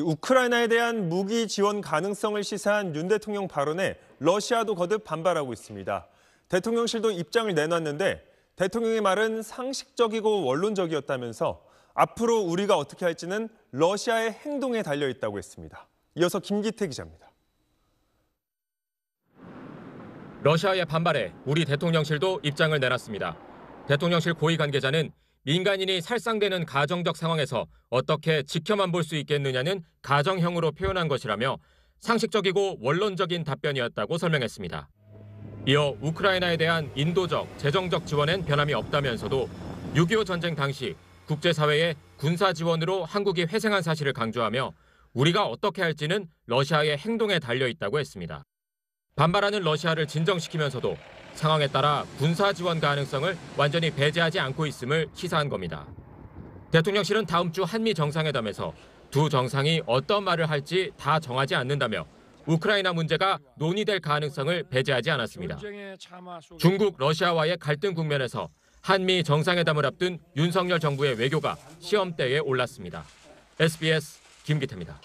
우크라이나에 대한 무기 지원 가능성을 시사한 윤 대통령 발언에 러시아도 거듭 반발하고 있습니다. 대통령실도 입장을 내놨는데 대통령의 말은 상식적이고 원론적이었다면서 앞으로 우리가 어떻게 할지는 러시아의 행동에 달려 있다고 했습니다. 이어서 김기태 기자입니다. 러시아의 반발에 우리 대통령실도 입장을 내놨습니다. 대통령실 고위 관계자는 민간인이 살상되는 가정적 상황에서 어떻게 지켜만 볼 수 있겠느냐는 가정형으로 표현한 것이라며 상식적이고 원론적인 답변이었다고 설명했습니다. 이어 우크라이나에 대한 인도적, 재정적 지원엔 변함이 없다면서도 6.25 전쟁 당시 국제사회의 군사 지원으로 한국이 회생한 사실을 강조하며 우리가 어떻게 할지는 러시아의 행동에 달려 있다고 했습니다. 반발하는 러시아를 진정시키면서도 상황에 따라 군사 지원 가능성을 완전히 배제하지 않고 있음을 시사한 겁니다. 대통령실은 다음 주 한미 정상회담에서 두 정상이 어떤 말을 할지 다 정하지 않는다며 우크라이나 문제가 논의될 가능성을 배제하지 않았습니다. 중국, 러시아와의 갈등 국면에서 한미 정상회담을 앞둔 윤석열 정부의 외교가 시험대에 올랐습니다. SBS 김기태입니다.